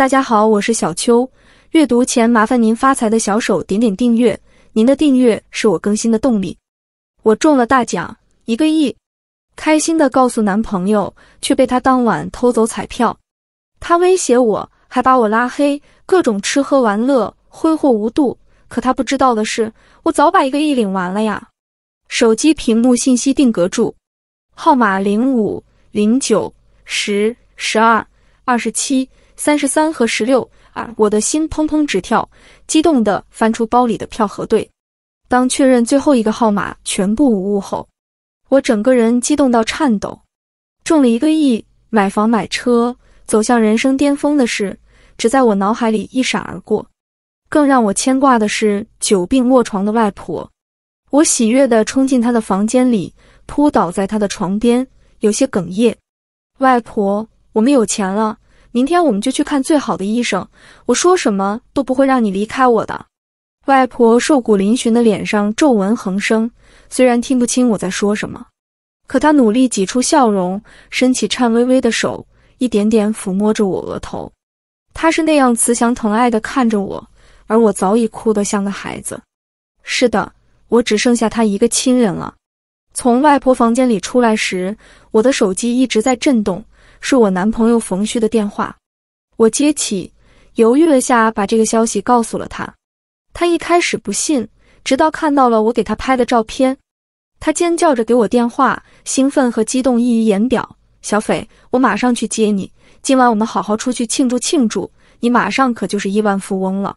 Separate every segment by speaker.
Speaker 1: 大家好，我是小秋。阅读前麻烦您发财的小手点点订阅，您的订阅是我更新的动力。我中了大奖，一个亿，开心的告诉男朋友，却被他当晚偷走彩票。他威胁我，还把我拉黑，各种吃喝玩乐，挥霍无度。可他不知道的是，我早把一个亿领完了呀。手机屏幕信息定格住，号码零五零九十十二二十七。三十三和十六啊！我的心砰砰直跳，激动地翻出包里的票核对。当确认最后一个号码全部无误后，我整个人激动到颤抖。中了一个亿，买房买车，走向人生巅峰的事，只在我脑海里一闪而过。更让我牵挂的是久病卧床的外婆。我喜悦地冲进她的房间里，扑倒在她的床边，有些哽咽：“外婆，我们有钱了。”明天我们就去看最好的医生。我说什么都不会让你离开我的。外婆瘦骨嶙峋的脸上皱纹横生，虽然听不清我在说什么，可她努力挤出笑容，伸起颤巍巍的手，一点点抚摸着我额头。她是那样慈祥疼爱的看着我，而我早已哭得像个孩子。是的，我只剩下她一个亲人了。从外婆房间里出来时，我的手机一直在震动。是我男朋友冯旭的电话，我接起，犹豫了下，把这个消息告诉了他。他一开始不信，直到看到了我给他拍的照片，他尖叫着给我电话，兴奋和激动溢于言表。小斐，我马上去接你，今晚我们好好出去庆祝庆祝，你马上可就是亿万富翁了。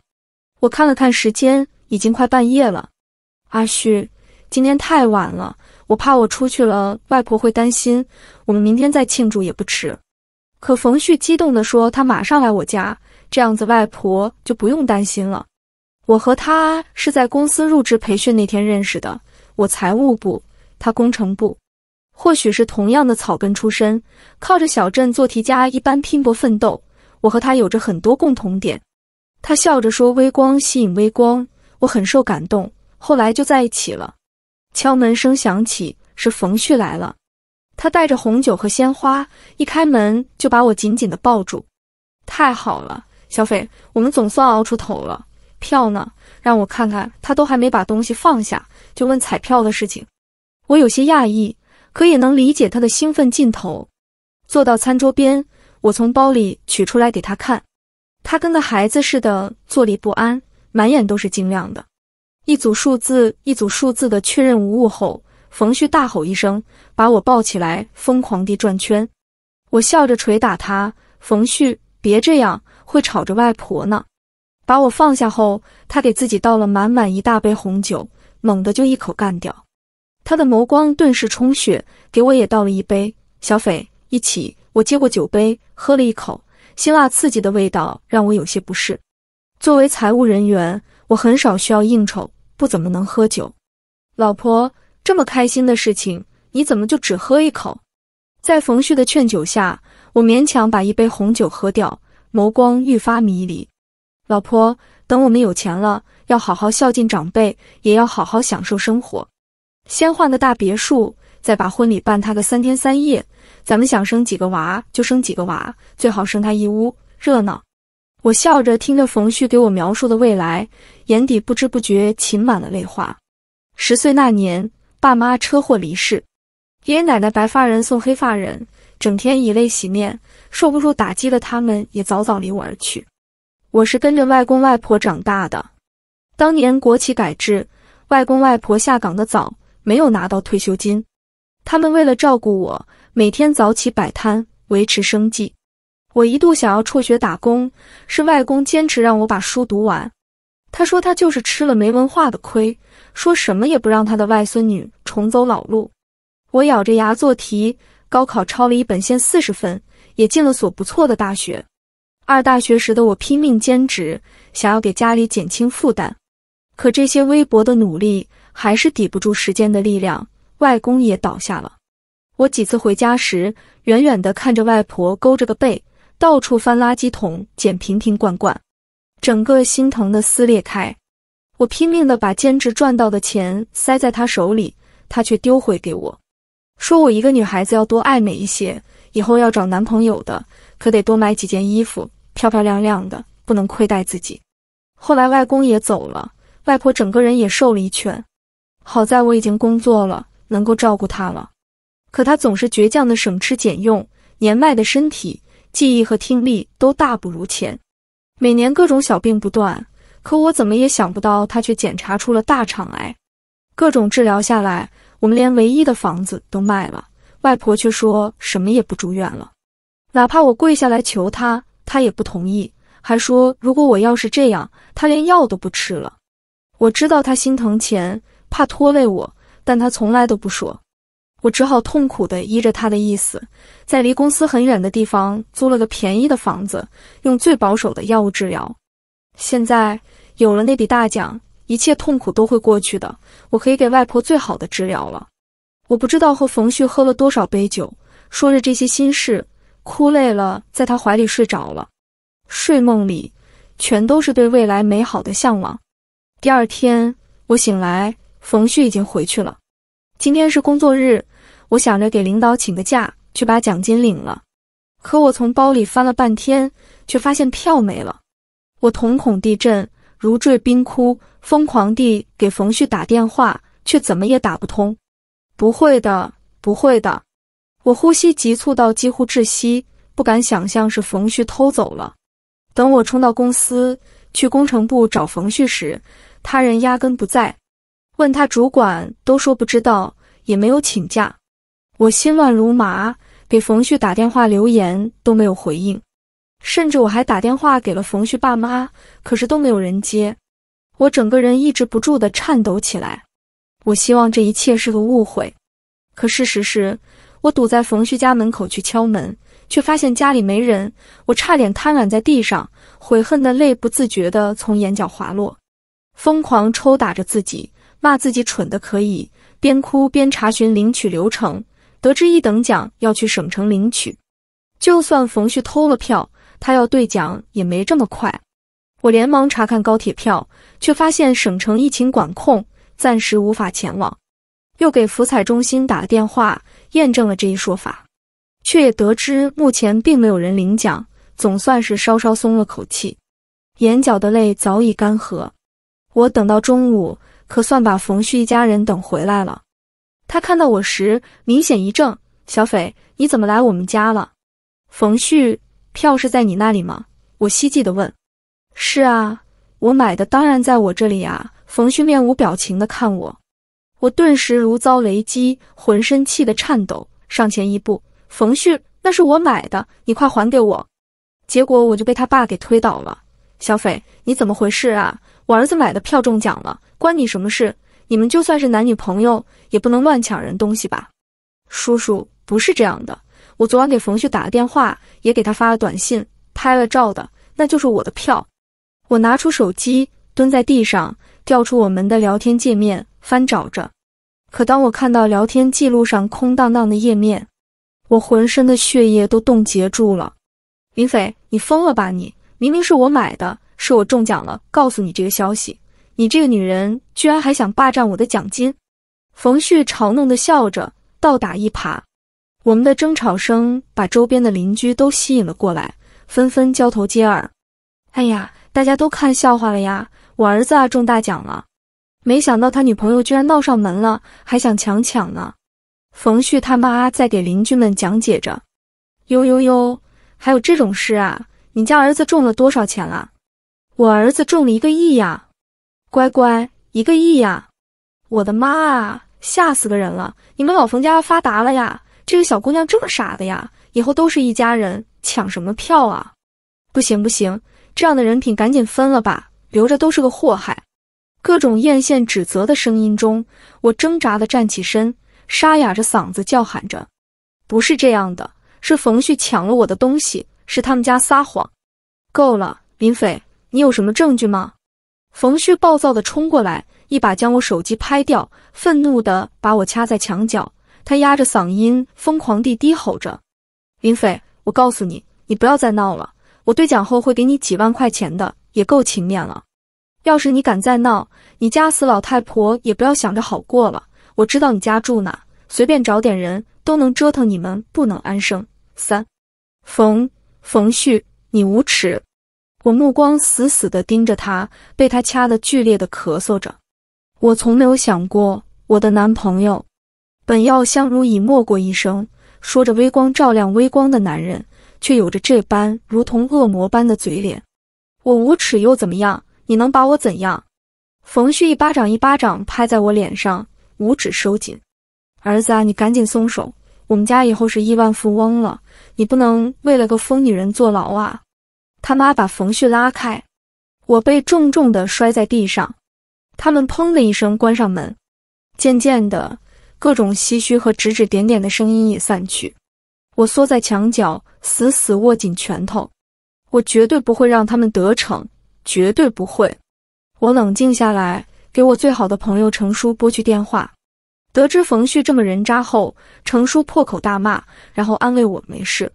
Speaker 1: 我看了看时间，已经快半夜了。阿旭，今天太晚了。我怕我出去了，外婆会担心。我们明天再庆祝也不迟。可冯旭激动地说：“他马上来我家，这样子外婆就不用担心了。”我和他是在公司入职培训那天认识的。我财务部，他工程部。或许是同样的草根出身，靠着小镇做题家一般拼搏奋斗，我和他有着很多共同点。他笑着说：“微光吸引微光。”我很受感动，后来就在一起了。敲门声响起，是冯旭来了。他带着红酒和鲜花，一开门就把我紧紧的抱住。太好了，小斐，我们总算熬出头了。票呢？让我看看。他都还没把东西放下，就问彩票的事情。我有些讶异，可也能理解他的兴奋劲头。坐到餐桌边，我从包里取出来给他看。他跟个孩子似的坐立不安，满眼都是晶亮的。一组数字，一组数字的确认无误后，冯旭大吼一声，把我抱起来，疯狂地转圈。我笑着捶打他：“冯旭，别这样，会吵着外婆呢。”把我放下后，他给自己倒了满满一大杯红酒，猛地就一口干掉。他的眸光顿时充血，给我也倒了一杯。小斐，一起。我接过酒杯，喝了一口，辛辣刺激的味道让我有些不适。作为财务人员。我很少需要应酬，不怎么能喝酒。老婆，这么开心的事情，你怎么就只喝一口？在冯旭的劝酒下，我勉强把一杯红酒喝掉，眸光愈发迷离。老婆，等我们有钱了，要好好孝敬长辈，也要好好享受生活。先换个大别墅，再把婚礼办他个三天三夜。咱们想生几个娃就生几个娃，最好生他一屋，热闹。我笑着听着冯旭给我描述的未来，眼底不知不觉噙满了泪花。十岁那年，爸妈车祸离世，爷爷奶奶白发人送黑发人，整天以泪洗面，受不住打击的他们也早早离我而去。我是跟着外公外婆长大的，当年国企改制，外公外婆下岗的早，没有拿到退休金，他们为了照顾我，每天早起摆摊维持生计。我一度想要辍学打工，是外公坚持让我把书读完。他说他就是吃了没文化的亏，说什么也不让他的外孙女重走老路。我咬着牙做题，高考超了一本线四十分，也进了所不错的大学。二大学时的我拼命兼职，想要给家里减轻负担，可这些微薄的努力还是抵不住时间的力量。外公也倒下了。我几次回家时，远远的看着外婆勾着个背。到处翻垃圾桶捡瓶瓶罐罐，整个心疼的撕裂开。我拼命的把兼职赚到的钱塞在他手里，他却丢回给我，说我一个女孩子要多爱美一些，以后要找男朋友的可得多买几件衣服，漂漂亮亮的，不能亏待自己。后来外公也走了，外婆整个人也瘦了一圈。好在我已经工作了，能够照顾她了。可她总是倔强的省吃俭用，年迈的身体。记忆和听力都大不如前，每年各种小病不断。可我怎么也想不到，他却检查出了大肠癌。各种治疗下来，我们连唯一的房子都卖了。外婆却说什么也不住院了，哪怕我跪下来求他，他也不同意，还说如果我要是这样，他连药都不吃了。我知道他心疼钱，怕拖累我，但他从来都不说。我只好痛苦地依着他的意思，在离公司很远的地方租了个便宜的房子，用最保守的药物治疗。现在有了那笔大奖，一切痛苦都会过去的。我可以给外婆最好的治疗了。我不知道和冯旭喝了多少杯酒，说着这些心事，哭累了，在他怀里睡着了。睡梦里全都是对未来美好的向往。第二天我醒来，冯旭已经回去了。今天是工作日。我想着给领导请个假去把奖金领了，可我从包里翻了半天，却发现票没了。我瞳孔地震，如坠冰窟，疯狂地给冯旭打电话，却怎么也打不通。不会的，不会的！我呼吸急促到几乎窒息，不敢想象是冯旭偷走了。等我冲到公司去工程部找冯旭时，他人压根不在，问他主管都说不知道，也没有请假。我心乱如麻，给冯旭打电话留言都没有回应，甚至我还打电话给了冯旭爸妈，可是都没有人接。我整个人抑制不住的颤抖起来。我希望这一切是个误会，可事实是，我堵在冯旭家门口去敲门，却发现家里没人。我差点瘫软在地上，悔恨的泪不自觉的从眼角滑落，疯狂抽打着自己，骂自己蠢的可以，边哭边查询领取流程。得知一等奖要去省城领取，就算冯旭偷了票，他要兑奖也没这么快。我连忙查看高铁票，却发现省城疫情管控，暂时无法前往。又给福彩中心打了电话，验证了这一说法，却也得知目前并没有人领奖，总算是稍稍松了口气。眼角的泪早已干涸，我等到中午，可算把冯旭一家人等回来了。他看到我时，明显一怔：“小斐，你怎么来我们家了？”“冯旭，票是在你那里吗？”我希冀地问。“是啊，我买的，当然在我这里啊。”冯旭面无表情地看我，我顿时如遭雷击，浑身气得颤抖，上前一步：“冯旭，那是我买的，你快还给我！”结果我就被他爸给推倒了。“小斐，你怎么回事啊？我儿子买的票中奖了，关你什么事？”你们就算是男女朋友，也不能乱抢人东西吧？叔叔不是这样的，我昨晚给冯旭打了电话，也给他发了短信，拍了照的，那就是我的票。我拿出手机，蹲在地上，调出我们的聊天界面，翻找着。可当我看到聊天记录上空荡荡的页面，我浑身的血液都冻结住了。林斐，你疯了吧？你明明是我买的，是我中奖了，告诉你这个消息。你这个女人，居然还想霸占我的奖金！冯旭嘲弄的笑着，倒打一耙。我们的争吵声把周边的邻居都吸引了过来，纷纷交头接耳。哎呀，大家都看笑话了呀！我儿子啊中大奖了，没想到他女朋友居然闹上门了，还想强抢呢！冯旭他妈在给邻居们讲解着。哟哟哟，还有这种事啊！你家儿子中了多少钱啊？我儿子中了一个亿呀！乖乖，一个亿呀！我的妈啊，吓死个人了！你们老冯家要发达了呀！这个小姑娘这么傻的呀？以后都是一家人，抢什么票啊？不行不行，这样的人品赶紧分了吧，留着都是个祸害。各种艳羡指责的声音中，我挣扎的站起身，沙哑着嗓子叫喊着：“不是这样的，是冯旭抢了我的东西，是他们家撒谎。”够了，林斐，你有什么证据吗？冯旭暴躁地冲过来，一把将我手机拍掉，愤怒地把我掐在墙角。他压着嗓音，疯狂地低吼着：“林斐，我告诉你，你不要再闹了。我兑奖后会给你几万块钱的，也够情面了。要是你敢再闹，你家死老太婆也不要想着好过了。我知道你家住哪，随便找点人都能折腾你们，不能安生。”三，冯冯旭，你无耻！我目光死死的盯着他，被他掐得剧烈的咳嗽着。我从没有想过，我的男朋友本要相濡以沫过一生，说着微光照亮微光的男人，却有着这般如同恶魔般的嘴脸。我无耻又怎么样？你能把我怎样？冯旭一巴掌一巴掌拍在我脸上，五指收紧。儿子，啊，你赶紧松手，我们家以后是亿万富翁了，你不能为了个疯女人坐牢啊！他妈把冯旭拉开，我被重重的摔在地上，他们砰的一声关上门，渐渐的各种唏嘘和指指点点的声音也散去，我缩在墙角，死死握紧拳头，我绝对不会让他们得逞，绝对不会。我冷静下来，给我最好的朋友程叔拨去电话，得知冯旭这么人渣后，程叔破口大骂，然后安慰我没事。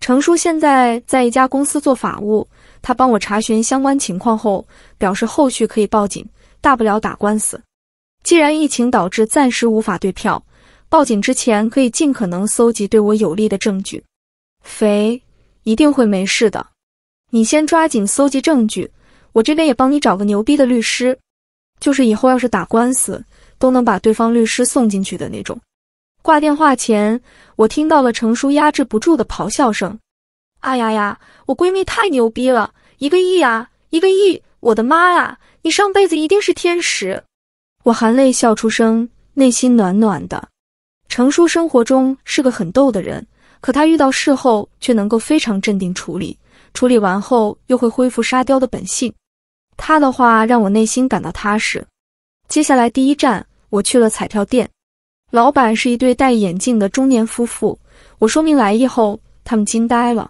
Speaker 1: 程叔现在在一家公司做法务，他帮我查询相关情况后，表示后续可以报警，大不了打官司。既然疫情导致暂时无法对票，报警之前可以尽可能搜集对我有利的证据。肥一定会没事的，你先抓紧搜集证据，我这边也帮你找个牛逼的律师，就是以后要是打官司都能把对方律师送进去的那种。挂电话前，我听到了程叔压制不住的咆哮声：“哎呀呀，我闺蜜太牛逼了，一个亿啊，一个亿！我的妈呀，你上辈子一定是天使！”我含泪笑出声，内心暖暖的。程叔生活中是个很逗的人，可他遇到事后却能够非常镇定处理，处理完后又会恢复沙雕的本性。他的话让我内心感到踏实。接下来第一站，我去了彩票店。老板是一对戴眼镜的中年夫妇。我说明来意后，他们惊呆了。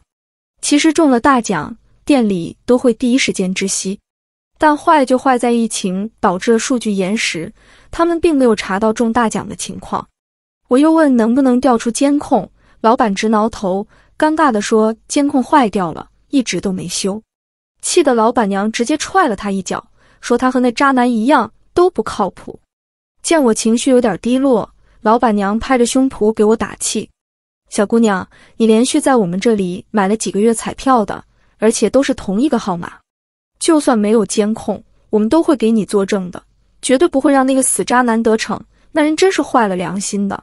Speaker 1: 其实中了大奖，店里都会第一时间知悉，但坏就坏在疫情导致了数据延时，他们并没有查到中大奖的情况。我又问能不能调出监控，老板直挠头，尴尬地说监控坏掉了，一直都没修。气得老板娘直接踹了他一脚，说他和那渣男一样都不靠谱。见我情绪有点低落。老板娘拍着胸脯给我打气：“小姑娘，你连续在我们这里买了几个月彩票的，而且都是同一个号码，就算没有监控，我们都会给你作证的，绝对不会让那个死渣男得逞。那人真是坏了良心的。”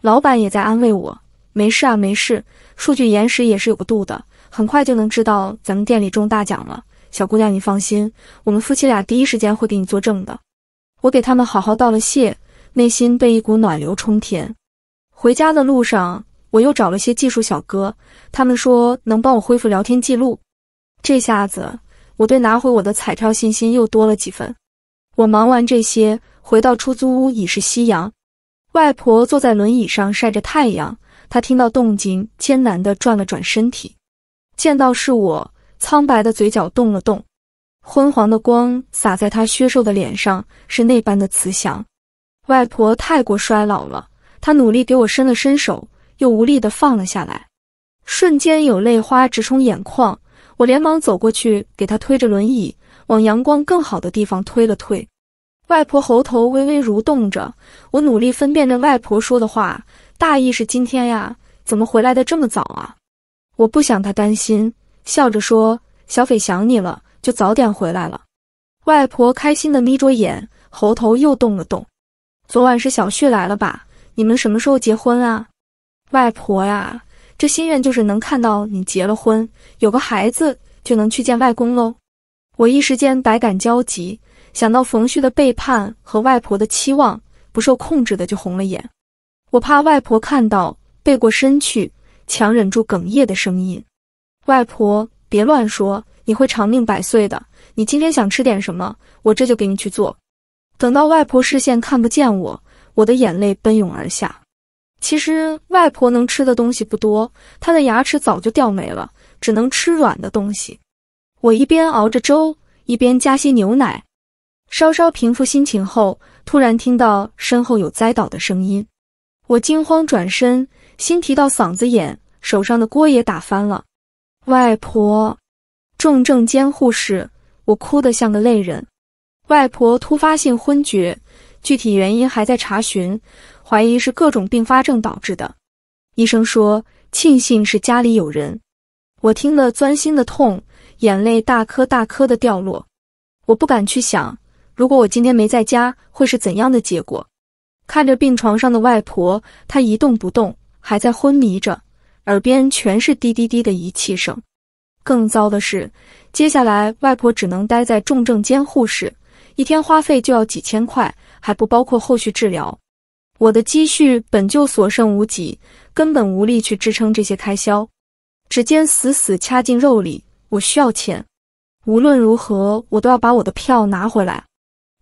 Speaker 1: 老板也在安慰我：“没事啊，没事，数据延时也是有个度的，很快就能知道咱们店里中大奖了。小姑娘，你放心，我们夫妻俩第一时间会给你作证的。”我给他们好好道了谢。内心被一股暖流冲天。回家的路上，我又找了些技术小哥，他们说能帮我恢复聊天记录。这下子，我对拿回我的彩票信心又多了几分。我忙完这些，回到出租屋已是夕阳。外婆坐在轮椅上晒着太阳，她听到动静，艰难地转了转身体，见到是我，苍白的嘴角动了动。昏黄的光洒在她削瘦的脸上，是那般的慈祥。外婆太过衰老了，她努力给我伸了伸手，又无力地放了下来。瞬间有泪花直冲眼眶，我连忙走过去给她推着轮椅往阳光更好的地方推了推。外婆喉头微微蠕动着，我努力分辨着外婆说的话，大意是今天呀，怎么回来的这么早啊？我不想她担心，笑着说：“小斐想你了，就早点回来了。”外婆开心地眯着眼，喉头又动了动。昨晚是小旭来了吧？你们什么时候结婚啊？外婆呀，这心愿就是能看到你结了婚，有个孩子，就能去见外公喽。我一时间百感交集，想到冯旭的背叛和外婆的期望，不受控制的就红了眼。我怕外婆看到，背过身去，强忍住哽咽的声音。外婆，别乱说，你会长命百岁的。你今天想吃点什么？我这就给你去做。等到外婆视线看不见我，我的眼泪奔涌而下。其实外婆能吃的东西不多，她的牙齿早就掉没了，只能吃软的东西。我一边熬着粥，一边加些牛奶，稍稍平复心情后，突然听到身后有栽倒的声音，我惊慌转身，心提到嗓子眼，手上的锅也打翻了。外婆，重症监护室，我哭得像个泪人。外婆突发性昏厥，具体原因还在查询，怀疑是各种并发症导致的。医生说，庆幸是家里有人。我听了钻心的痛，眼泪大颗大颗的掉落。我不敢去想，如果我今天没在家，会是怎样的结果。看着病床上的外婆，她一动不动，还在昏迷着，耳边全是滴滴滴的仪器声。更糟的是，接下来外婆只能待在重症监护室。一天花费就要几千块，还不包括后续治疗。我的积蓄本就所剩无几，根本无力去支撑这些开销。指尖死死掐进肉里，我需要钱，无论如何，我都要把我的票拿回来。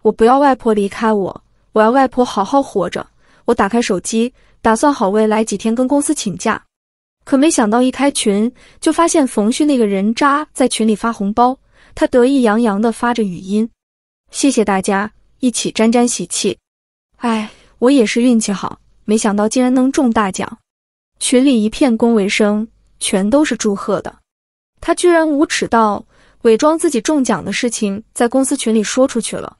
Speaker 1: 我不要外婆离开我，我要外婆好好活着。我打开手机，打算好未来几天跟公司请假，可没想到一开群就发现冯旭那个人渣在群里发红包，他得意洋洋的发着语音。谢谢大家一起沾沾喜气，哎，我也是运气好，没想到竟然能中大奖。群里一片恭维声，全都是祝贺的。他居然无耻到伪装自己中奖的事情在公司群里说出去了。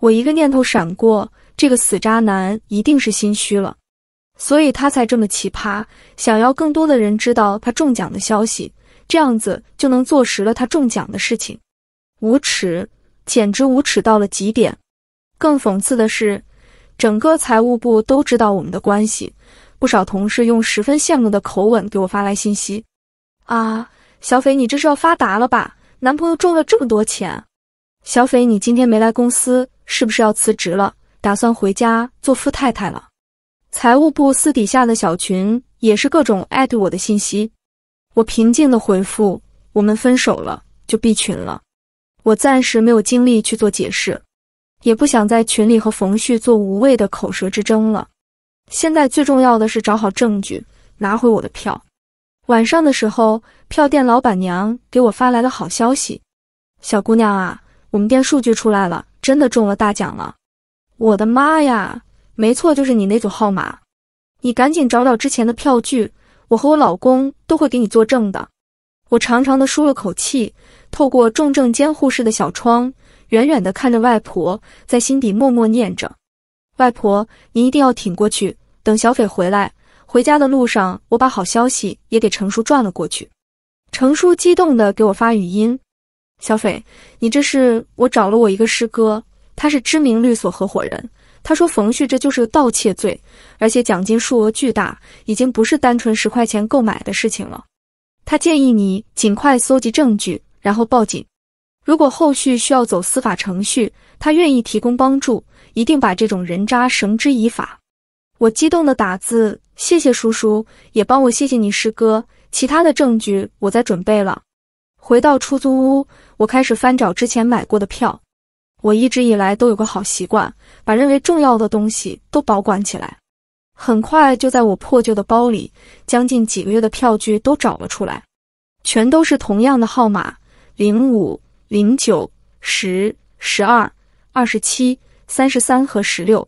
Speaker 1: 我一个念头闪过，这个死渣男一定是心虚了，所以他才这么奇葩，想要更多的人知道他中奖的消息，这样子就能坐实了他中奖的事情。无耻！简直无耻到了极点！更讽刺的是，整个财务部都知道我们的关系，不少同事用十分羡慕的口吻给我发来信息：“啊，小斐，你这是要发达了吧？男朋友中了这么多钱！”“小斐，你今天没来公司，是不是要辞职了？打算回家做富太太了？”财务部私底下的小群也是各种艾特我的信息，我平静的回复：“我们分手了，就闭群了。”我暂时没有精力去做解释，也不想在群里和冯旭做无谓的口舌之争了。现在最重要的是找好证据，拿回我的票。晚上的时候，票店老板娘给我发来了好消息：“小姑娘啊，我们店数据出来了，真的中了大奖了！我的妈呀，没错，就是你那组号码。你赶紧找找之前的票据，我和我老公都会给你作证的。”我长长的舒了口气。透过重症监护室的小窗，远远地看着外婆，在心底默默念着：“外婆，您一定要挺过去。等小斐回来，回家的路上，我把好消息也给程叔转了过去。”程叔激动地给我发语音：“小斐，你这是我找了我一个师哥，他是知名律所合伙人，他说冯旭这就是个盗窃罪，而且奖金数额巨大，已经不是单纯十块钱购买的事情了。他建议你尽快搜集证据。”然后报警，如果后续需要走司法程序，他愿意提供帮助，一定把这种人渣绳之以法。我激动地打字：“谢谢叔叔，也帮我谢谢你师哥。其他的证据我在准备了。”回到出租屋，我开始翻找之前买过的票。我一直以来都有个好习惯，把认为重要的东西都保管起来。很快，就在我破旧的包里，将近几个月的票据都找了出来，全都是同样的号码。零五零九十十二二十七三十三和十六，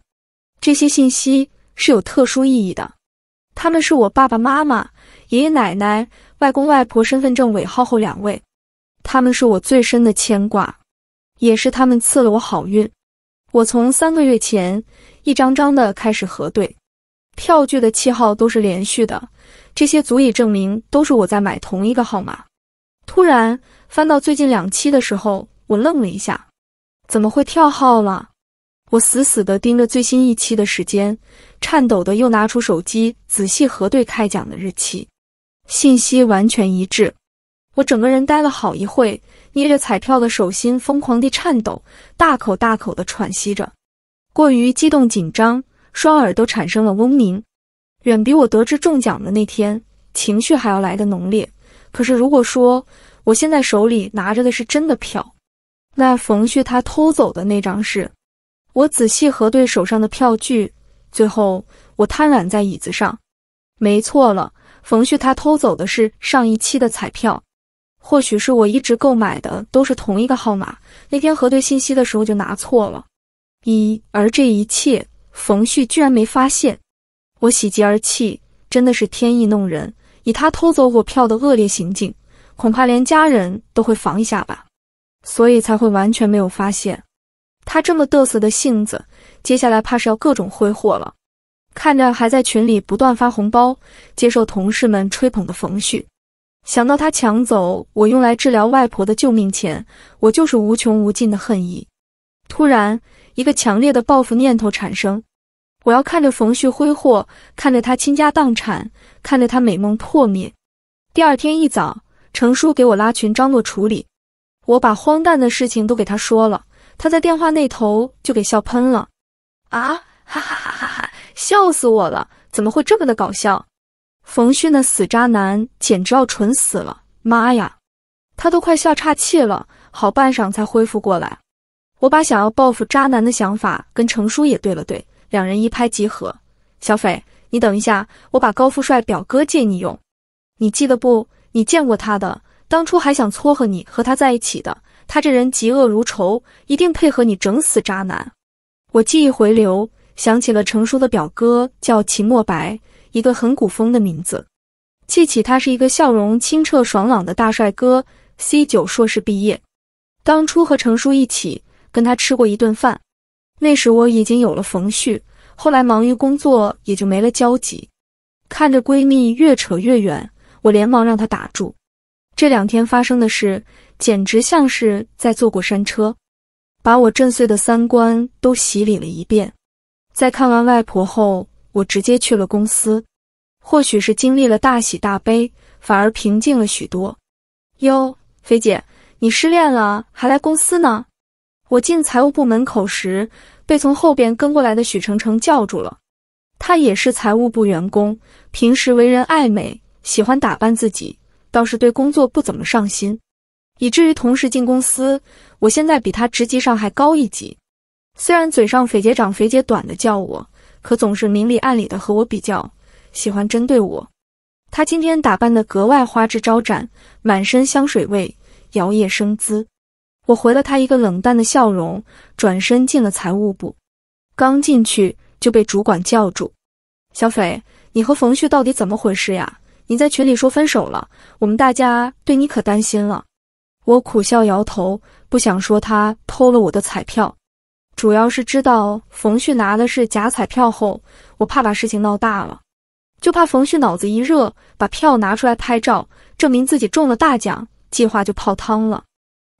Speaker 1: 这些信息是有特殊意义的，他们是我爸爸妈妈、爷爷奶奶、外公外婆身份证尾号后两位，他们是我最深的牵挂，也是他们赐了我好运。我从三个月前一张张的开始核对，票据的七号都是连续的，这些足以证明都是我在买同一个号码。突然。翻到最近两期的时候，我愣了一下，怎么会跳号了？我死死的盯着最新一期的时间，颤抖的又拿出手机仔细核对开奖的日期，信息完全一致。我整个人呆了好一会，捏着彩票的手心疯狂地颤抖，大口大口地喘息着，过于激动紧张，双耳都产生了嗡鸣，远比我得知中奖的那天情绪还要来得浓烈。可是如果说……我现在手里拿着的是真的票，那冯旭他偷走的那张是？我仔细核对手上的票据，最后我瘫软在椅子上，没错了，冯旭他偷走的是上一期的彩票，或许是我一直购买的都是同一个号码，那天核对信息的时候就拿错了。一而这一切，冯旭居然没发现，我喜极而泣，真的是天意弄人，以他偷走我票的恶劣行径。恐怕连家人都会防一下吧，所以才会完全没有发现。他这么得瑟的性子，接下来怕是要各种挥霍了。看着还在群里不断发红包、接受同事们吹捧的冯旭，想到他抢走我用来治疗外婆的救命钱，我就是无穷无尽的恨意。突然，一个强烈的报复念头产生：我要看着冯旭挥霍，看着他倾家荡产，看着他美梦破灭。第二天一早。程叔给我拉群张罗处理，我把荒诞的事情都给他说了，他在电话那头就给笑喷了，啊，哈哈哈哈哈笑死我了！怎么会这么的搞笑？冯旭那死渣男简直要蠢死了，妈呀，他都快笑岔气了，好半晌才恢复过来。我把想要报复渣男的想法跟程叔也对了对，两人一拍即合。小斐，你等一下，我把高富帅表哥借你用，你记得不？你见过他的，当初还想撮合你和他在一起的。他这人嫉恶如仇，一定配合你整死渣男。我记忆回流，想起了程叔的表哥叫秦墨白，一个很古风的名字。记起他是一个笑容清澈、爽朗的大帅哥，C 九硕士毕业。当初和程叔一起跟他吃过一顿饭，那时我已经有了冯旭。后来忙于工作，也就没了交集。看着闺蜜越扯越远。我连忙让他打住，这两天发生的事简直像是在坐过山车，把我震碎的三观都洗礼了一遍。在看完外婆后，我直接去了公司。或许是经历了大喜大悲，反而平静了许多。哟，菲姐，你失恋了还来公司呢？我进财务部门口时，被从后边跟过来的许程程叫住了。他也是财务部员工，平时为人爱美。喜欢打扮自己，倒是对工作不怎么上心，以至于同时进公司，我现在比他职级上还高一级。虽然嘴上肥姐长肥姐短的叫我，可总是明里暗里的和我比较，喜欢针对我。他今天打扮得格外花枝招展，满身香水味，摇曳生姿。我回了他一个冷淡的笑容，转身进了财务部。刚进去就被主管叫住：“小斐，你和冯旭到底怎么回事呀？”你在群里说分手了，我们大家对你可担心了。我苦笑摇头，不想说他偷了我的彩票，主要是知道冯旭拿的是假彩票后，我怕把事情闹大了，就怕冯旭脑子一热把票拿出来拍照，证明自己中了大奖，计划就泡汤了。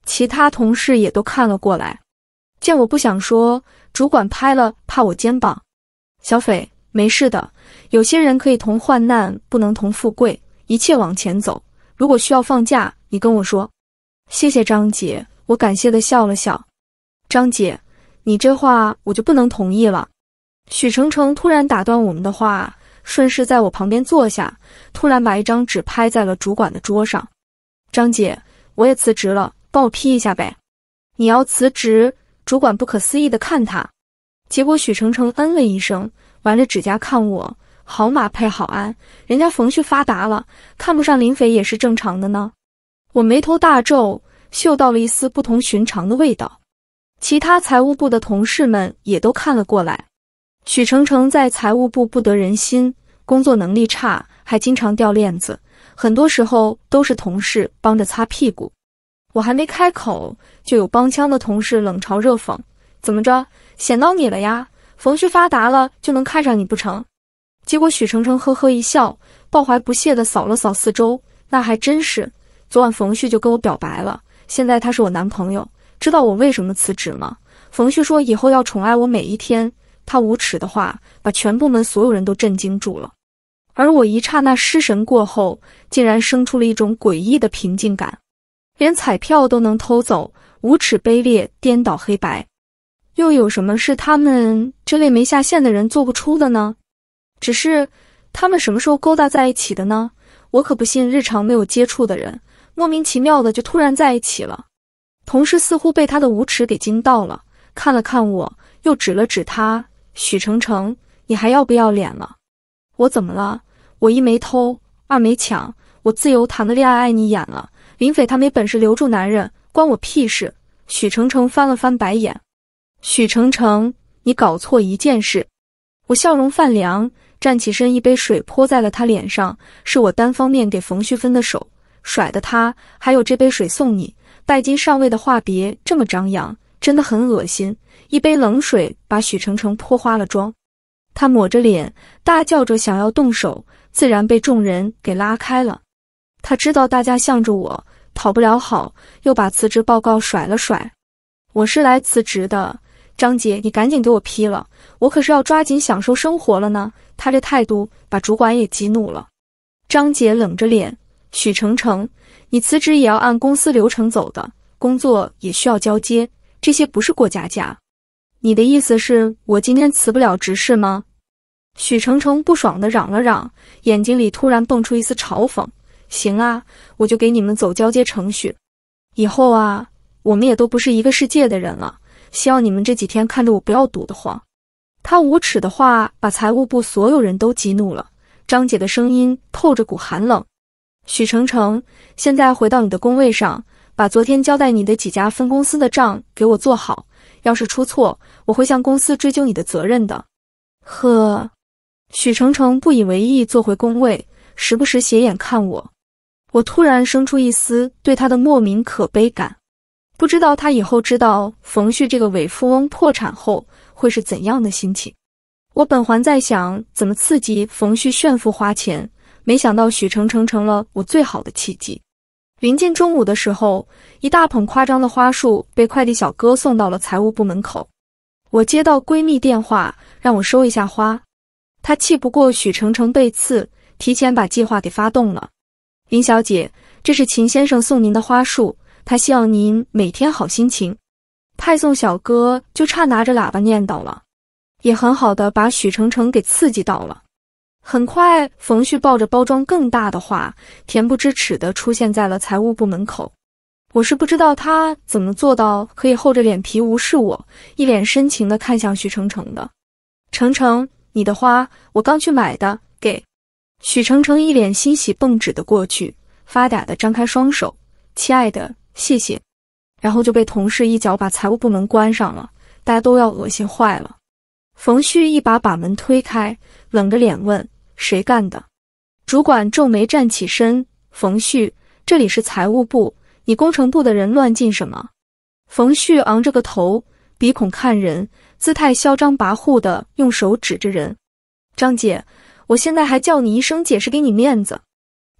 Speaker 1: 其他同事也都看了过来，见我不想说，主管拍了怕我肩膀，小斐。没事的，有些人可以同患难，不能同富贵。一切往前走。如果需要放假，你跟我说。谢谢张姐，我感谢的笑了笑。张姐，你这话我就不能同意了。许成成突然打断我们的话，顺势在我旁边坐下，突然把一张纸拍在了主管的桌上。张姐，我也辞职了，帮我批一下呗。你要辞职？主管不可思议的看他，结果许成成嗯了一声。挽着指甲看我，好马配好鞍，人家冯旭发达了，看不上林斐也是正常的呢。我眉头大皱，嗅到了一丝不同寻常的味道。其他财务部的同事们也都看了过来。许程程在财务部不得人心，工作能力差，还经常掉链子，很多时候都是同事帮着擦屁股。我还没开口，就有帮腔的同事冷嘲热讽：“怎么着，显到你了呀？”冯旭发达了就能看上你不成？结果许程程呵呵一笑，抱怀不屑的扫了扫四周，那还真是。昨晚冯旭就跟我表白了，现在他是我男朋友。知道我为什么辞职吗？冯旭说以后要宠爱我每一天。他无耻的话把全部门所有人都震惊住了，而我一刹那失神过后，竟然生出了一种诡异的平静感，连彩票都能偷走，无耻卑劣，颠倒黑白。又有什么是他们这类没下线的人做不出的呢？只是他们什么时候勾搭在一起的呢？我可不信日常没有接触的人莫名其妙的就突然在一起了。同事似乎被他的无耻给惊到了，看了看我，又指了指他：“许成成，你还要不要脸了？我怎么了？我一没偷，二没抢，我自由谈的恋爱碍你眼了？林斐他没本事留住男人，关我屁事！”许成成翻了翻白眼。许成成，你搞错一件事！我笑容泛凉，站起身，一杯水泼在了他脸上。是我单方面给冯旭芬的手甩的，他还有这杯水送你。拜金上位的话别这么张扬，真的很恶心。一杯冷水把许成成泼花了妆，他抹着脸，大叫着想要动手，自然被众人给拉开了。他知道大家向着我，讨不了好，又把辞职报告甩了甩。我是来辞职的。张姐，你赶紧给我批了，我可是要抓紧享受生活了呢。他这态度把主管也激怒了。张姐冷着脸：“许程程，你辞职也要按公司流程走的，工作也需要交接，这些不是过家家。你的意思是，我今天辞不了职是吗？”许程程不爽的嚷了嚷，眼睛里突然蹦出一丝嘲讽：“行啊，我就给你们走交接程序，以后啊，我们也都不是一个世界的人了。”希望你们这几天看着我不要堵得慌。他无耻的话把财务部所有人都激怒了。张姐的声音透着股寒冷。许成成，现在回到你的工位上，把昨天交代你的几家分公司的账给我做好。要是出错，我会向公司追究你的责任的。呵，许成成不以为意，坐回工位，时不时斜眼看我。我突然生出一丝对他的莫名可悲感。不知道他以后知道冯旭这个伪富翁破产后会是怎样的心情。我本还在想怎么刺激冯旭炫富花钱，没想到许程程成了我最好的契机。临近中午的时候，一大捧夸张的花束被快递小哥送到了财务部门口。我接到闺蜜电话，让我收一下花。她气不过许程程被刺，提前把计划给发动了。林小姐，这是秦先生送您的花束。他希望您每天好心情，派送小哥就差拿着喇叭念叨了，也很好的把许成成给刺激到了。很快，冯旭抱着包装更大的花，恬不知耻的出现在了财务部门口。我是不知道他怎么做到可以厚着脸皮无视我，一脸深情的看向许成成的。成成，你的花我刚去买的，给。许成成一脸欣喜，蹦指的过去，发嗲的张开双手，亲爱的。谢谢，然后就被同事一脚把财务部门关上了，大家都要恶心坏了。冯旭一把把门推开，冷着脸问：“谁干的？”主管皱眉站起身：“冯旭，这里是财务部，你工程部的人乱进什么？”冯旭昂着个头，鼻孔看人，姿态嚣张跋扈的用手指着人：“张姐，我现在还叫你一声姐，是给你面子。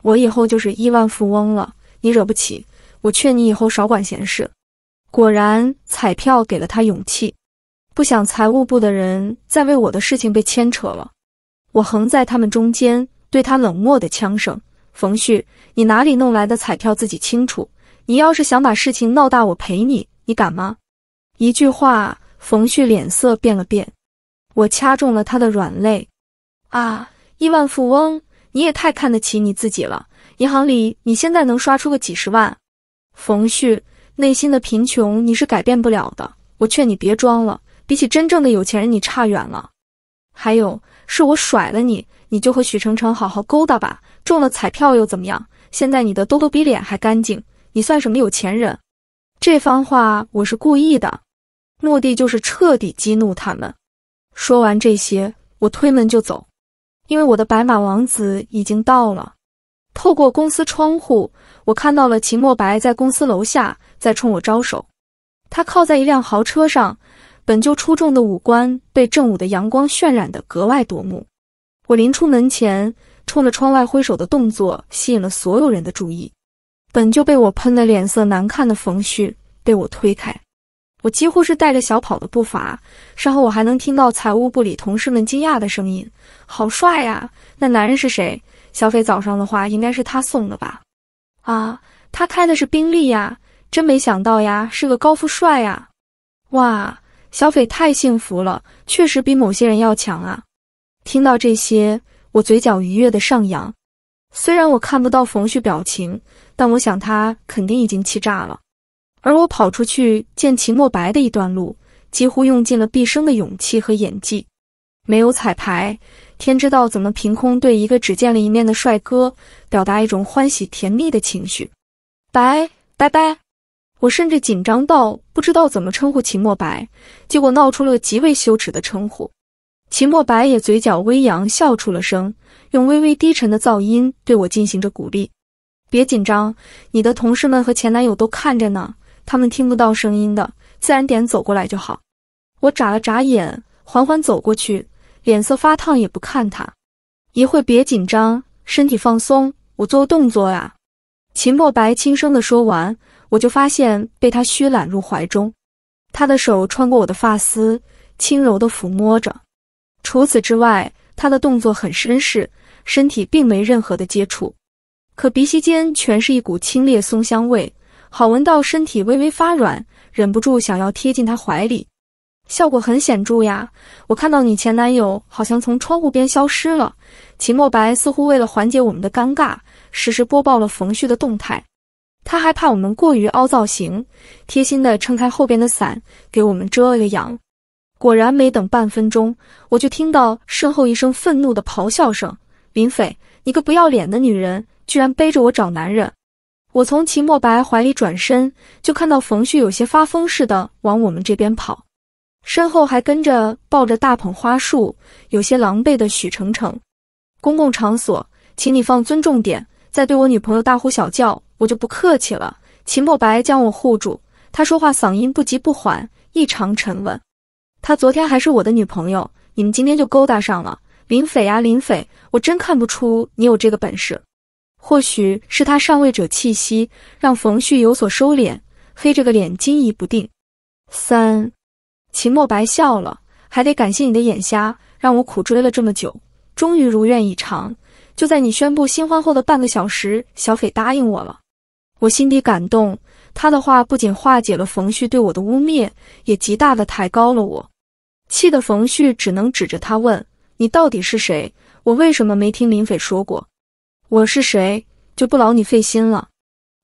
Speaker 1: 我以后就是亿万富翁了，你惹不起。”我劝你以后少管闲事。果然，彩票给了他勇气。不想财务部的人再为我的事情被牵扯了。我横在他们中间，对他冷漠的枪声。冯旭，你哪里弄来的彩票自己清楚。你要是想把事情闹大，我陪你。你敢吗？一句话，冯旭脸色变了变。我掐中了他的软肋啊！亿万富翁，你也太看得起你自己了。银行里，你现在能刷出个几十万？冯旭，内心的贫穷你是改变不了的。我劝你别装了，比起真正的有钱人，你差远了。还有，是我甩了你，你就和许程程好好勾搭吧。中了彩票又怎么样？现在你的兜兜比脸还干净，你算什么有钱人？这番话我是故意的，目的就是彻底激怒他们。说完这些，我推门就走，因为我的白马王子已经到了。透过公司窗户。我看到了秦墨白在公司楼下在冲我招手，他靠在一辆豪车上，本就出众的五官被正午的阳光渲染得格外夺目。我临出门前冲着窗外挥手的动作吸引了所有人的注意，本就被我喷得脸色难看的冯旭被我推开。我几乎是带着小跑的步伐，稍后我还能听到财务部里同事们惊讶的声音：“好帅呀，那男人是谁？小斐早上的话应该是他送的吧？”啊，他开的是宾利呀，真没想到呀，是个高富帅呀！哇，小斐太幸福了，确实比某些人要强啊。听到这些，我嘴角愉悦的上扬。虽然我看不到冯旭表情，但我想他肯定已经气炸了。而我跑出去见秦墨白的一段路，几乎用尽了毕生的勇气和演技，没有彩排。天知道怎么凭空对一个只见了一面的帅哥表达一种欢喜甜蜜的情绪，拜拜拜！我甚至紧张到不知道怎么称呼秦墨白，结果闹出了极为羞耻的称呼。秦墨白也嘴角微扬，笑出了声，用微微低沉的噪音对我进行着鼓励：“别紧张，你的同事们和前男友都看着呢，他们听不到声音的，自然点走过来就好。”我眨了眨眼，缓缓走过去。脸色发烫，也不看他。一会别紧张，身体放松，我做动作呀。秦墨白轻声的说完，我就发现被他虚揽入怀中，他的手穿过我的发丝，轻柔的抚摸着。除此之外，他的动作很绅士，身体并没任何的接触，可鼻息间全是一股清冽松香味，好闻到身体微微发软，忍不住想要贴近他怀里。效果很显著呀！我看到你前男友好像从窗户边消失了。秦墨白似乎为了缓解我们的尴尬，实时播报了冯旭的动态。他还怕我们过于凹造型，贴心的撑开后边的伞，给我们遮了个阳。果然，没等半分钟，我就听到身后一声愤怒的咆哮声：“林斐，你个不要脸的女人，居然背着我找男人！”我从秦墨白怀里转身，就看到冯旭有些发疯似的往我们这边跑。身后还跟着抱着大捧花束、有些狼狈的许程程。公共场所，请你放尊重点，再对我女朋友大呼小叫，我就不客气了。秦墨白将我护住，他说话嗓音不急不缓，异常沉稳。他昨天还是我的女朋友，你们今天就勾搭上了？林斐呀，林斐，我真看不出你有这个本事。或许是他上位者气息，让冯旭有所收敛，黑着个脸，惊疑不定。三。秦墨白笑了，还得感谢你的眼瞎，让我苦追了这么久，终于如愿以偿。就在你宣布新婚后的半个小时，小斐答应我了。我心底感动，他的话不仅化解了冯旭对我的污蔑，也极大的抬高了我。气的冯旭只能指着他问：“你到底是谁？我为什么没听林斐说过？”我是谁就不劳你费心了。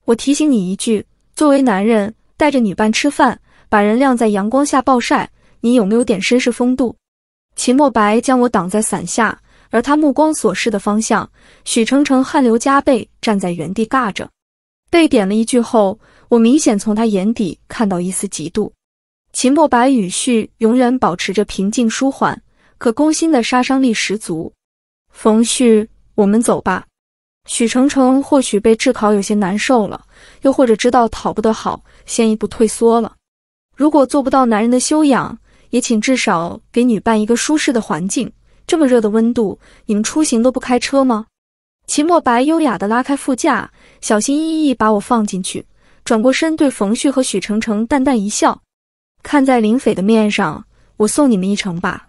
Speaker 1: 我提醒你一句，作为男人，带着女伴吃饭。把人晾在阳光下暴晒，你有没有点绅士风度？秦墨白将我挡在伞下，而他目光所视的方向，许程程汗流浃背站在原地尬着。被点了一句后，我明显从他眼底看到一丝嫉妒。秦墨白语序永远保持着平静舒缓，可攻心的杀伤力十足。冯旭，我们走吧。许程程或许被炙烤有些难受了，又或者知道讨不得好，先一步退缩了。如果做不到男人的修养，也请至少给女伴一个舒适的环境。这么热的温度，你们出行都不开车吗？秦墨白优雅地拉开副驾，小心翼翼把我放进去，转过身对冯旭和许程程淡淡一笑：“看在林斐的面上，我送你们一程吧。”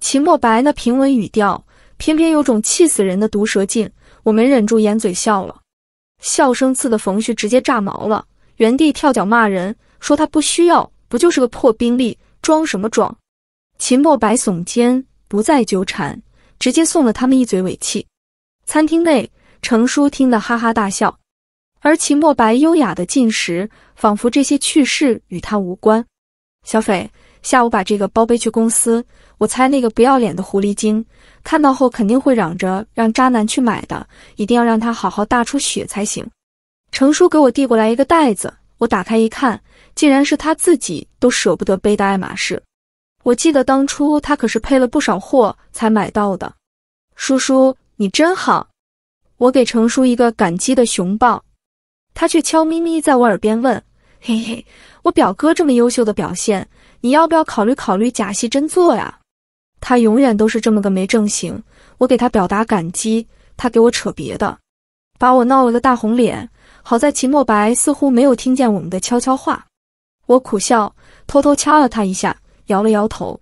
Speaker 1: 秦墨白那平稳语调，偏偏有种气死人的毒舌劲，我没忍住掩嘴笑了，笑声刺的冯旭直接炸毛了，原地跳脚骂人，说他不需要。不就是个破宾利，装什么装？秦墨白耸肩，不再纠缠，直接送了他们一嘴尾气。餐厅内，程叔听得哈哈大笑，而秦墨白优雅的进食，仿佛这些趣事与他无关。小斐，下午把这个包背去公司，我猜那个不要脸的狐狸精看到后肯定会嚷着让渣男去买的，一定要让他好好大出血才行。程叔给我递过来一个袋子。我打开一看，竟然是他自己都舍不得背的爱马仕。我记得当初他可是配了不少货才买到的。叔叔，你真好！我给程叔一个感激的熊抱，他却悄咪咪在我耳边问：“嘿嘿，我表哥这么优秀的表现，你要不要考虑考虑假戏真做呀？”他永远都是这么个没正形。我给他表达感激，他给我扯别的，把我闹了个大红脸。好在秦墨白似乎没有听见我们的悄悄话，我苦笑，偷偷掐了他一下，摇了摇头。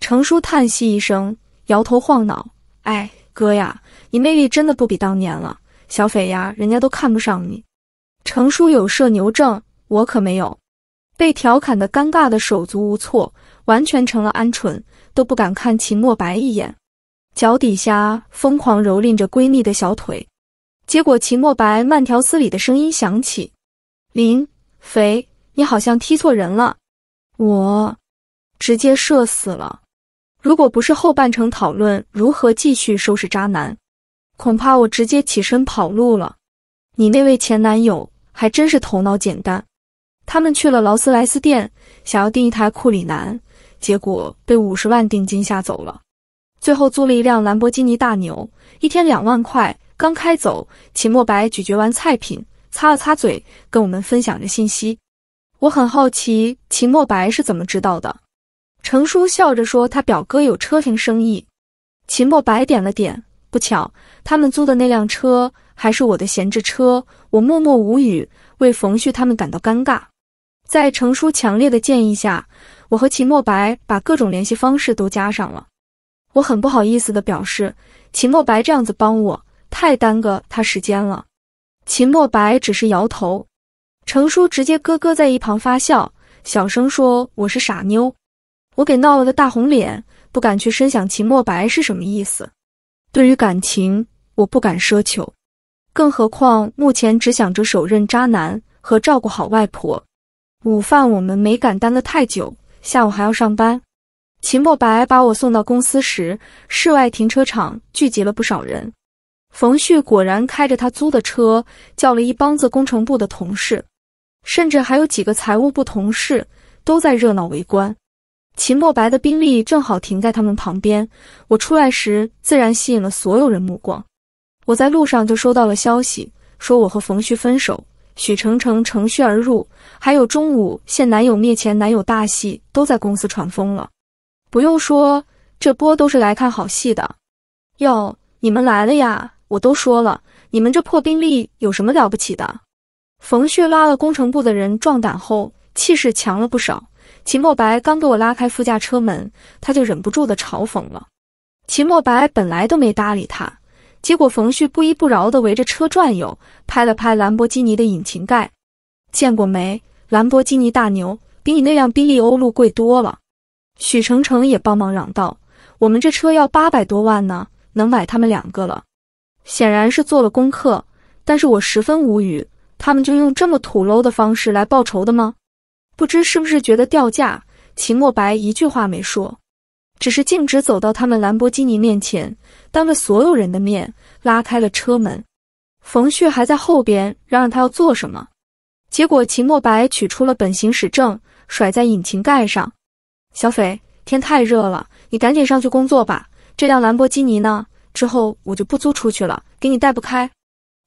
Speaker 1: 程叔叹息一声，摇头晃脑：“哎，哥呀，你魅力真的不比当年了。小斐呀，人家都看不上你。”程叔有社牛症，我可没有。被调侃的尴尬的手足无措，完全成了鹌鹑，都不敢看秦墨白一眼，脚底下疯狂蹂躏着闺蜜的小腿。结果，秦墨白慢条斯理的声音响起：“林肥，你好像踢错人了。我直接射死了。如果不是后半程讨论如何继续收拾渣男，恐怕我直接起身跑路了。你那位前男友还真是头脑简单。他们去了劳斯莱斯店，想要订一台库里南，结果被五十万定金吓走了。最后租了一辆兰博基尼大牛，一天两万块。”刚开走，秦墨白咀嚼完菜品，擦了擦嘴，跟我们分享着信息。我很好奇秦墨白是怎么知道的。程叔笑着说：“他表哥有车停生意。”秦墨白点了点。不巧，他们租的那辆车还是我的闲置车。我默默无语，为冯旭他们感到尴尬。在程叔强烈的建议下，我和秦墨白把各种联系方式都加上了。我很不好意思的表示，秦墨白这样子帮我。太耽搁他时间了，秦墨白只是摇头，程叔直接咯咯在一旁发笑，小声说：“我是傻妞，我给闹了个大红脸，不敢去深想秦墨白是什么意思。对于感情，我不敢奢求，更何况目前只想着手刃渣男和照顾好外婆。午饭我们没敢耽搁太久，下午还要上班。秦墨白把我送到公司时，室外停车场聚集了不少人。”冯旭果然开着他租的车，叫了一帮子工程部的同事，甚至还有几个财务部同事，都在热闹围观。秦墨白的宾利正好停在他们旁边，我出来时自然吸引了所有人目光。我在路上就收到了消息，说我和冯旭分手，许程程乘虚而入，还有中午现男友灭前男友大戏，都在公司传疯了。不用说，这波都是来看好戏的。哟，你们来了呀！我都说了，你们这破宾利有什么了不起的？冯旭拉了工程部的人壮胆后，气势强了不少。秦墨白刚给我拉开副驾车门，他就忍不住的嘲讽了。秦墨白本来都没搭理他，结果冯旭不依不饶的围着车转悠，拍了拍兰博基尼的引擎盖，见过没？兰博基尼大牛比你那辆宾利欧陆贵多了。许成成也帮忙嚷道：“我们这车要八百多万呢，能买他们两个了。”显然是做了功课，但是我十分无语，他们就用这么土 low 的方式来报仇的吗？不知是不是觉得掉价，秦墨白一句话没说，只是径直走到他们兰博基尼面前，当着所有人的面拉开了车门。冯旭还在后边嚷嚷他要做什么，结果秦墨白取出了本行驶证，甩在引擎盖上。小斐，天太热了，你赶紧上去工作吧。这辆兰博基尼呢？之后我就不租出去了，给你带不开。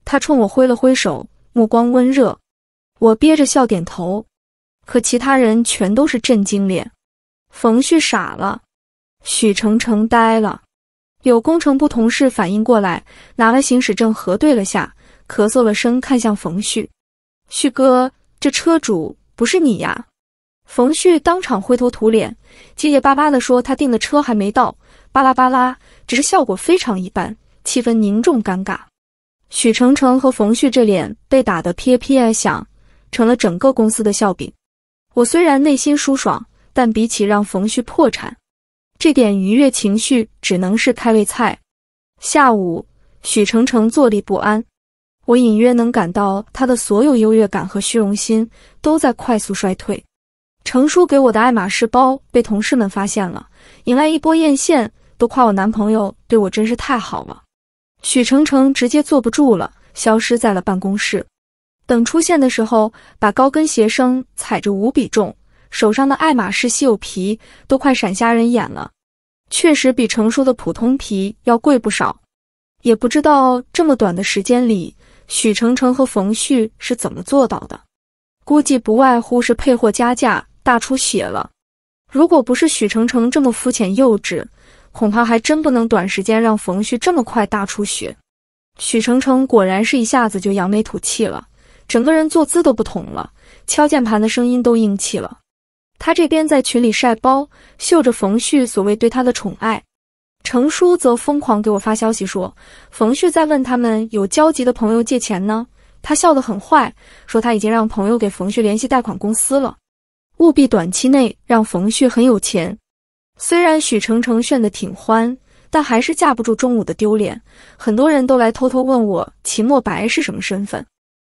Speaker 1: 他冲我挥了挥手，目光温热。我憋着笑点头，可其他人全都是震惊脸。冯旭傻了，许成成呆了。有工程部同事反应过来，拿了行驶证核对了下，咳嗽了声，看向冯旭：“旭哥，这车主不是你呀？”冯旭当场灰头土脸，结结巴巴地说：“他订的车还没到。”巴拉巴拉，只是效果非常一般，气氛凝重尴尬。许成成和冯旭这脸被打得噼噼响，成了整个公司的笑柄。我虽然内心舒爽，但比起让冯旭破产，这点愉悦情绪只能是开胃菜。下午，许成成坐立不安，我隐约能感到他的所有优越感和虚荣心都在快速衰退。程叔给我的爱马仕包被同事们发现了，迎来一波艳羡。都夸我男朋友对我真是太好了，许成成直接坐不住了，消失在了办公室。等出现的时候，把高跟鞋声踩着无比重，手上的爱马仕稀有皮都快闪瞎人眼了。确实比成熟的普通皮要贵不少，也不知道这么短的时间里，许成成和冯旭是怎么做到的。估计不外乎是配货加价，大出血了。如果不是许成成这么肤浅幼稚，恐怕还真不能短时间让冯旭这么快大出血。许程程果然是一下子就扬眉吐气了，整个人坐姿都不同了，敲键盘的声音都硬气了。他这边在群里晒包，秀着冯旭所谓对他的宠爱。程叔则疯狂给我发消息说，冯旭在问他们有交集的朋友借钱呢。他笑得很坏，说他已经让朋友给冯旭联系贷款公司了，务必短期内让冯旭很有钱。虽然许程程炫得挺欢，但还是架不住中午的丢脸。很多人都来偷偷问我秦墨白是什么身份。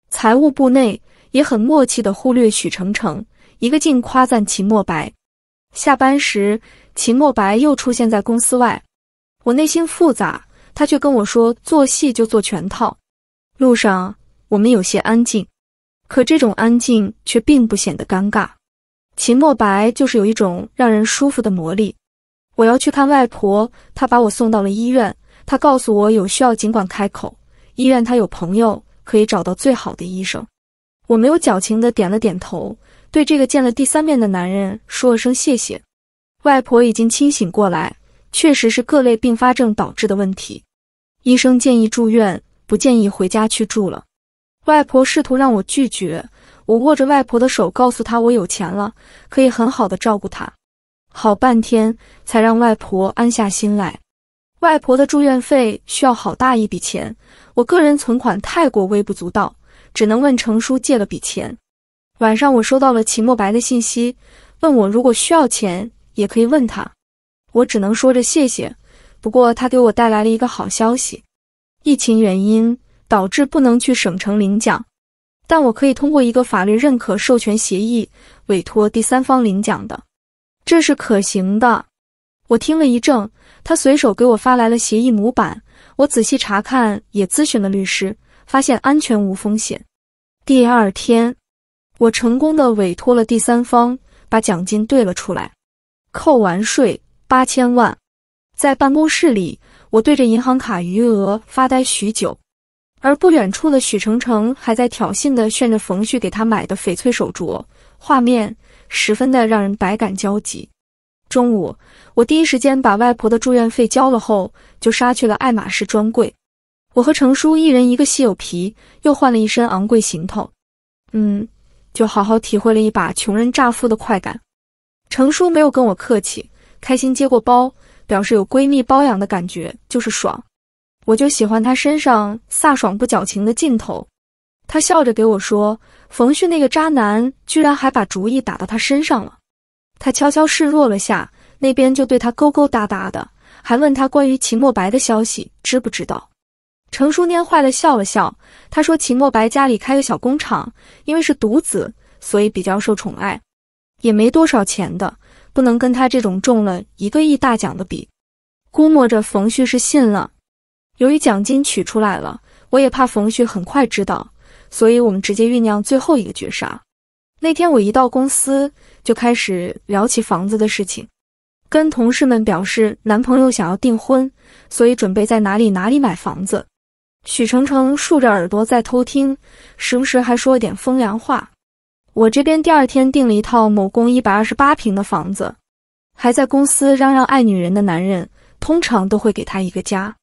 Speaker 1: 财务部内也很默契地忽略许程程，一个劲夸赞秦墨白。下班时，秦墨白又出现在公司外，我内心复杂，他却跟我说做戏就做全套。路上我们有些安静，可这种安静却并不显得尴尬。秦墨白就是有一种让人舒服的魔力。我要去看外婆，他把我送到了医院。他告诉我有需要尽管开口，医院他有朋友可以找到最好的医生。我没有矫情的点了点头，对这个见了第三面的男人说了声谢谢。外婆已经清醒过来，确实是各类并发症导致的问题。医生建议住院，不建议回家去住了。外婆试图让我拒绝。我握着外婆的手，告诉她我有钱了，可以很好的照顾她。好半天才让外婆安下心来。外婆的住院费需要好大一笔钱，我个人存款太过微不足道，只能问程叔借了笔钱。晚上我收到了秦墨白的信息，问我如果需要钱也可以问他。我只能说着谢谢，不过他给我带来了一个好消息，疫情原因导致不能去省城领奖。但我可以通过一个法律认可授权协议，委托第三方领奖的，这是可行的。我听了一怔，他随手给我发来了协议模板，我仔细查看，也咨询了律师，发现安全无风险。第二天，我成功的委托了第三方，把奖金兑了出来，扣完税八千万。在办公室里，我对着银行卡余额发呆许久。而不远处的许成成还在挑衅的炫着冯旭给他买的翡翠手镯，画面十分的让人百感交集。中午，我第一时间把外婆的住院费交了后，就杀去了爱马仕专柜。我和程叔一人一个稀有皮，又换了一身昂贵行头，嗯，就好好体会了一把穷人乍富的快感。程叔没有跟我客气，开心接过包，表示有闺蜜包养的感觉就是爽。我就喜欢他身上飒爽不矫情的劲头。他笑着给我说：“冯旭那个渣男，居然还把主意打到他身上了。”他悄悄示弱了下，那边就对他勾勾搭搭的，还问他关于秦墨白的消息知不知道。程叔蔫坏了笑了笑，他说：“秦墨白家里开个小工厂，因为是独子，所以比较受宠爱，也没多少钱的，不能跟他这种中了一个亿大奖的比。”估摸着冯旭是信了。由于奖金取出来了，我也怕冯旭很快知道，所以我们直接酝酿最后一个绝杀。那天我一到公司就开始聊起房子的事情，跟同事们表示男朋友想要订婚，所以准备在哪里哪里买房子。许成成竖着耳朵在偷听，时不时还说了点风凉话。我这边第二天订了一套某公一百二十八平的房子，还在公司嚷嚷爱女人的男人通常都会给他一个家。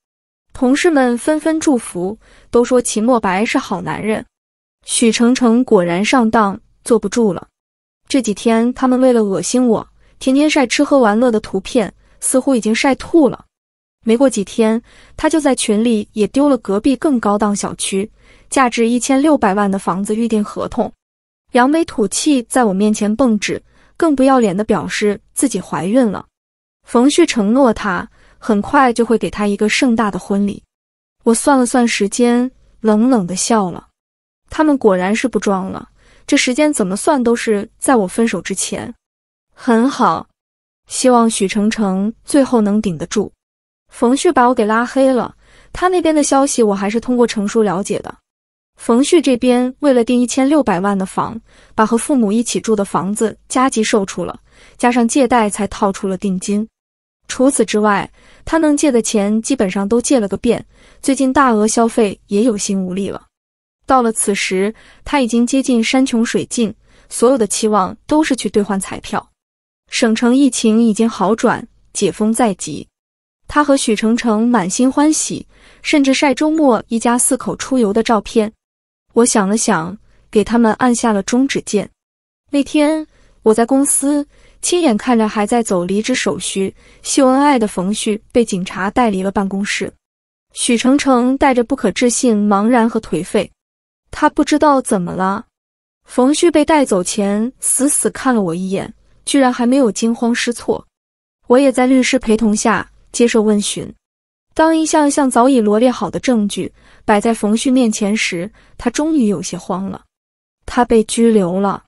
Speaker 1: 同事们纷纷祝福，都说秦墨白是好男人。许成成果然上当，坐不住了。这几天他们为了恶心我，天天晒吃喝玩乐的图片，似乎已经晒吐了。没过几天，他就在群里也丢了隔壁更高档小区，价值一千六百万的房子预订合同，扬眉吐气在我面前蹦直，更不要脸的表示自己怀孕了。冯旭承诺他。很快就会给他一个盛大的婚礼。我算了算时间，冷冷的笑了。他们果然是不装了。这时间怎么算都是在我分手之前。很好，希望许成成最后能顶得住。冯旭把我给拉黑了，他那边的消息我还是通过程叔了解的。冯旭这边为了订一千六百万的房，把和父母一起住的房子加急售出了，加上借贷才套出了定金。除此之外。他能借的钱基本上都借了个遍，最近大额消费也有心无力了。到了此时，他已经接近山穷水尽，所有的期望都是去兑换彩票。省城疫情已经好转，解封在即，他和许成成满心欢喜，甚至晒周末一家四口出游的照片。我想了想，给他们按下了终止键。那天我在公司。亲眼看着还在走离职手续、秀恩爱的冯旭被警察带离了办公室，许成成带着不可置信、茫然和颓废。他不知道怎么了。冯旭被带走前，死死看了我一眼，居然还没有惊慌失措。我也在律师陪同下接受问询。当一项项早已罗列好的证据摆在冯旭面前时，他终于有些慌了。他被拘留了。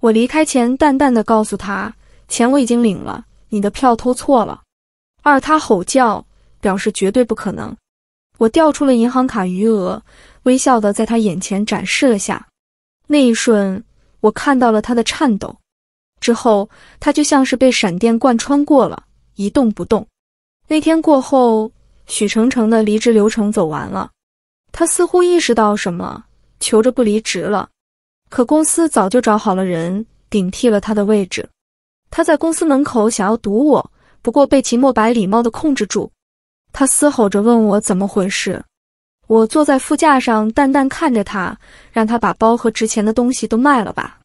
Speaker 1: 我离开前，淡淡的告诉他。钱我已经领了，你的票偷错了。二他吼叫，表示绝对不可能。我调出了银行卡余额，微笑的在他眼前展示了下。那一瞬，我看到了他的颤抖。之后，他就像是被闪电贯穿过了，一动不动。那天过后，许诚诚的离职流程走完了，他似乎意识到什么，求着不离职了。可公司早就找好了人顶替了他的位置。他在公司门口想要堵我，不过被秦墨白礼貌的控制住。他嘶吼着问我怎么回事。我坐在副驾上，淡淡看着他，让他把包和值钱的东西都卖了吧。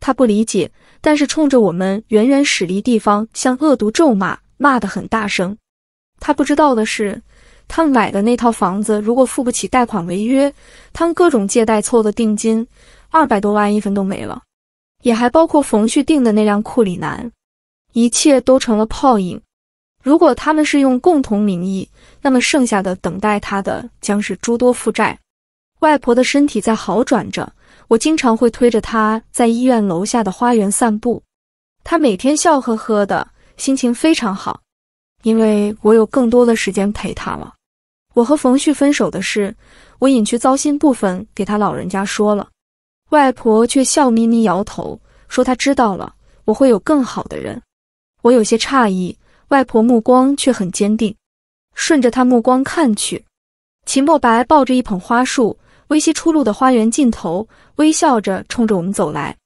Speaker 1: 他不理解，但是冲着我们远远驶离地方，像恶毒咒骂，骂得很大声。他不知道的是，他们买的那套房子如果付不起贷款违约，他们各种借贷凑的定金，二百多万一分都没了。也还包括冯旭订的那辆库里南，一切都成了泡影。如果他们是用共同名义，那么剩下的等待他的将是诸多负债。外婆的身体在好转着，我经常会推着她在医院楼下的花园散步。她每天笑呵呵的，心情非常好，因为我有更多的时间陪她了。我和冯旭分手的事，我隐去糟心部分，给他老人家说了。外婆却笑眯眯摇头，说她知道了，我会有更好的人。我有些诧异，外婆目光却很坚定。顺着她目光看去，秦墨白抱着一捧花束，微西出路的花园尽头，微笑着冲着我们走来。